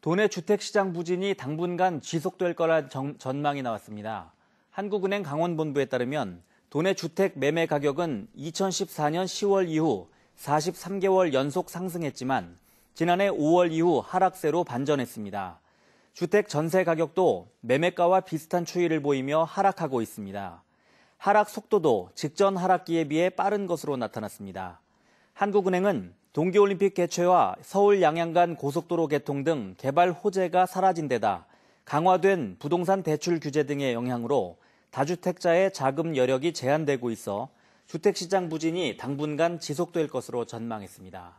도내 주택시장 부진이 당분간 지속될 거란 전망이 나왔습니다. 한국은행 강원본부에 따르면 도내 주택 매매 가격은 2014년 10월 이후 43개월 연속 상승했지만 지난해 5월 이후 하락세로 반전했습니다. 주택 전세 가격도 매매가와 비슷한 추이를 보이며 하락하고 있습니다. 하락 속도도 직전 하락기에 비해 빠른 것으로 나타났습니다. 한국은행은 동계올림픽 개최와 서울 양양 간 고속도로 개통 등 개발 호재가 사라진 데다 강화된 부동산 대출 규제 등의 영향으로 다주택자의 자금 여력이 제한되고 있어 주택시장 부진이 당분간 지속될 것으로 전망했습니다.